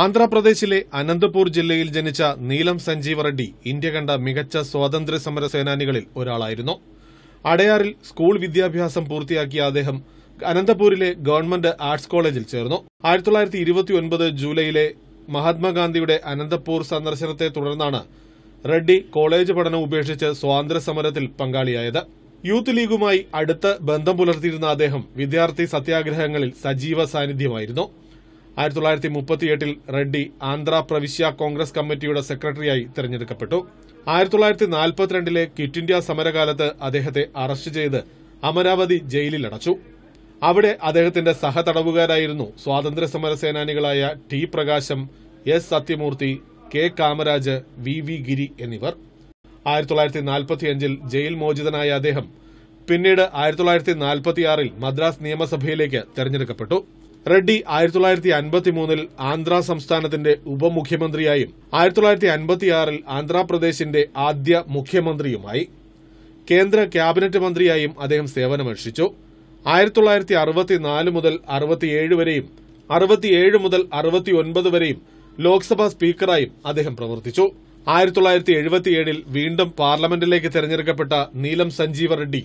ആന്ധ്രാപ്രദേശിലെ അനന്തപൂർ ജില്ലയിൽ ജനിച്ച നീലം സഞ്ജീവ റെഡ്ഡി ഇന്ത്യ കണ്ട മികച്ച സ്വാതന്ത്ര്യ സമര സേനാനികളിൽ ഒരാളായിരുന്നു അടയാറിൽ സ്കൂൾ വിദ്യാഭ്യാസം പൂർത്തിയാക്കിയ അദ്ദേഹം അനന്തപൂരിലെ ഗവൺമെന്റ് ആർട്സ് കോളേജിൽ ചേർന്നു ആയിരത്തി തൊള്ളായിരത്തി ഇരുപത്തി ഒൻപത് ജൂലൈയിലെ മഹാത്മാഗാന്ധിയുടെ അനന്തപൂർ സന്ദർശനത്തെ തുടർന്നാണ് റെഡ്ഡി കോളേജ് പഠനം ഉപേക്ഷിച്ച് സ്വാതന്ത്ര്യ സമരത്തിൽ പങ്കാളിയായത് യൂത്ത് ലീഗുമായി അടുത്ത ബന്ധം പുലർത്തിയിരുന്ന അദ്ദേഹം വിദ്യാർത്ഥി സത്യാഗ്രഹങ്ങളിൽ സജീവ സാന്നിധ്യമായിരുന്നു ആയിരത്തി തൊള്ളായിരത്തി മുപ്പത്തിയെട്ടിൽ റെഡ്ഡി ആന്ധ്ര പ്രവിശ്യ കോൺഗ്രസ് കമ്മിറ്റിയുടെ സെക്രട്ടറിയായി തെരഞ്ഞെടുക്കപ്പെട്ടു ആയിരത്തി തൊള്ളായിരത്തി നാൽപ്പത്തിരണ്ടിലെ ക്വിറ്റ് ഇന്ത്യ സമരകാലത്ത് അദ്ദേഹത്തെ അറസ്റ്റ് ചെയ്ത് അമരാവതി ജയിലിൽ അടച്ചു അവിടെ അദ്ദേഹത്തിന്റെ സഹതടവുകാരായിരുന്നു സ്വാതന്ത്ര്യ സമര സേനാനികളായ T Prakasam S Sathyamurthy K Kamaraj V V Giri എന്നിവർ ആയിരത്തി തൊള്ളായിരത്തി നാൽപ്പത്തിയഞ്ചിൽ ജയിൽ മോചിതനായ അദ്ദേഹം പിന്നീട് ആയിരത്തി തൊള്ളായിരത്തി നാൽപ്പത്തിയാറിൽ മദ്രാസ് നിയമസഭയിലേക്ക് തെരഞ്ഞെടുക്കപ്പെട്ടു റെഡ്ഡി ആയിരത്തി തൊള്ളായിരത്തി അൻപത്തി മൂന്നിൽ ആന്ധ്ര സംസ്ഥാനത്തിന്റെ ഉപമുഖ്യമന്ത്രിയായും ആയിരത്തി തൊള്ളായിരത്തി അൻപത്തിയാറിൽ ആന്ധ്രാപ്രദേശിന്റെ ആദ്യ മുഖ്യമന്ത്രിയുമായി കേന്ദ്ര ക്യാബിനറ്റ് മന്ത്രിയായും അദ്ദേഹം സേവനമനുഷ്ഠിച്ചു ആയിരത്തി തൊള്ളായിരത്തി അറുപത്തിനാല് മുതൽ അറുപത്തിയേഴ് വരെയും അറുപത്തിയേഴ് മുതൽ അറുപത്തിയൊൻപത് വരെയും ലോക്സഭാ സ്പീക്കറായും അദ്ദേഹം പ്രവർത്തിച്ചു ആയിരത്തി തൊള്ളായിരത്തി എഴുപത്തിയേഴിൽ വീണ്ടും പാർലമെന്റിലേക്ക് തെരഞ്ഞെടുക്കപ്പെട്ട നീലം സഞ്ജീവ റെഡ്ഡി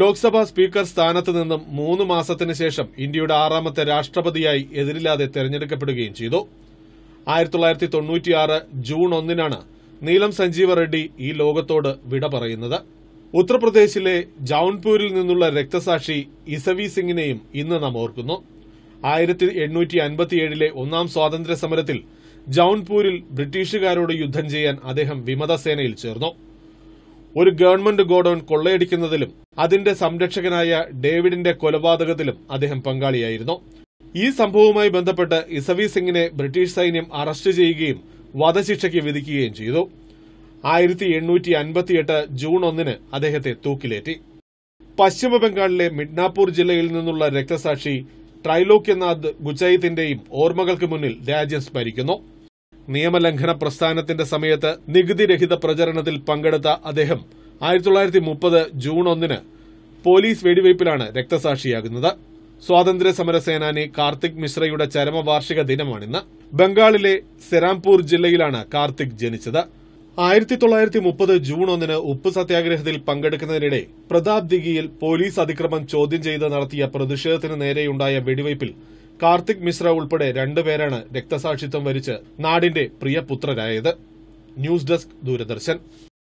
ലോക്സഭാ സ്പീക്കർ സ്ഥാനത്ത് നിന്നും മൂന്ന് മാസത്തിന് ശേഷം ഇന്ത്യയുടെ ആറാമത്തെ രാഷ്ട്രപതിയായി എതിരില്ലാതെ തെരഞ്ഞെടുക്കപ്പെടുകയും ചെയ്തു ആയിരത്തി തൊള്ളായിരത്തി തൊണ്ണൂറ്റിയാറ് ജൂൺ ഒന്നിനാണ് നീലം സഞ്ജീവ റെഡ്ഡി ഈ ലോകത്തോട് വിട പറയുന്നത് ഉത്തർപ്രദേശിലെ ജൌൺപൂരിൽ നിന്നുള്ള രക്തസാക്ഷി ഇസവി സിംഗിനെയും ഇന്ന് നാം ഓർക്കുന്നു ആയിരത്തി എണ്ണൂറ്റി അൻപത്തിയേഴിലെ ഒന്നാം സ്വാതന്ത്ര്യ സമരത്തിൽ ജൌൺപൂരിൽ ബ്രിട്ടീഷുകാരോട് യുദ്ധം ചെയ്യാൻ അദ്ദേഹം വിമതസേനയിൽ ചേർന്നു ഒരു ഗവൺമെന്റ് ഗോഡൌൺ കൊള്ളയടിക്കുന്നതിലും അതിന്റെ സംരക്ഷകനായ ഡേവിഡിന്റെ കൊലപാതകത്തിലും അദ്ദേഹം പങ്കാളിയായിരുന്നു ഈ സംഭവവുമായി ബന്ധപ്പെട്ട് ഇസവി സിംഗിനെ ബ്രിട്ടീഷ് സൈന്യം അറസ്റ്റ് ചെയ്യുകയും വധശിക്ഷയ്ക്ക് വിധിക്കുകയും ചെയ്തു ആയിരത്തി എണ്ണൂറ്റി അൻപത്തിയെട്ട് ജൂൺ ഒന്നിന് അദ്ദേഹത്തെ തൂക്കിലേറ്റി പശ്ചിമ ബംഗാളിലെ മിഡ്നാപൂർ ജില്ലയിൽ നിന്നുള്ള രക്തസാക്ഷി ട്രൈലോക്യനാഥ് ഗുജൈത്തിന്റെയും ഓർമ്മകൾക്ക് മുന്നിൽ രാജ്യം സ്മരിക്കുന്നു നിയമലംഘന പ്രസ്ഥാനത്തിന്റെ സമയത്ത് നികുതിരഹിത പ്രചരണത്തിൽ പങ്കെടുത്ത അദ്ദേഹം ആയിരത്തി തൊള്ളായിരത്തി മുപ്പത് ജൂൺ ഒന്നിന് പോലീസ് വെടിവയ്പ്പിലാണ് രക്തസാക്ഷിയാകുന്നത് സ്വാതന്ത്ര്യ സമര സേനാനി കാർത്തിക് മിശ്രയുടെ ചരമവാർഷിക ദിനമാണിന്ന് ബംഗാളിലെ സെറാംപൂർ ജില്ലയിലാണ് കാർത്തിക് ജനിച്ചത് ആയിരത്തി തൊള്ളായിരത്തി മുപ്പത് ജൂൺ ഒന്നിന് ഉപ്പ് സത്യാഗ്രഹത്തിൽ പങ്കെടുക്കുന്നതിനിടെ പ്രതാപ് ദിഗിയിൽ പോലീസ് അതിക്രമം ചോദ്യം ചെയ്ത് നടത്തിയ പ്രതിഷേധത്തിന് നേരെയുണ്ടായ വെടിവയ്പിൽ കാർത്തിക് മിശ്ര ഉൾപ്പെടെ രണ്ടുപേരാണ് രക്തസാക്ഷിത്വം വരിച്ച് നാടിന്റെ പ്രിയപുത്രരായത് ന്യൂസ് ഡെസ്ക് ദൂരദർശൻ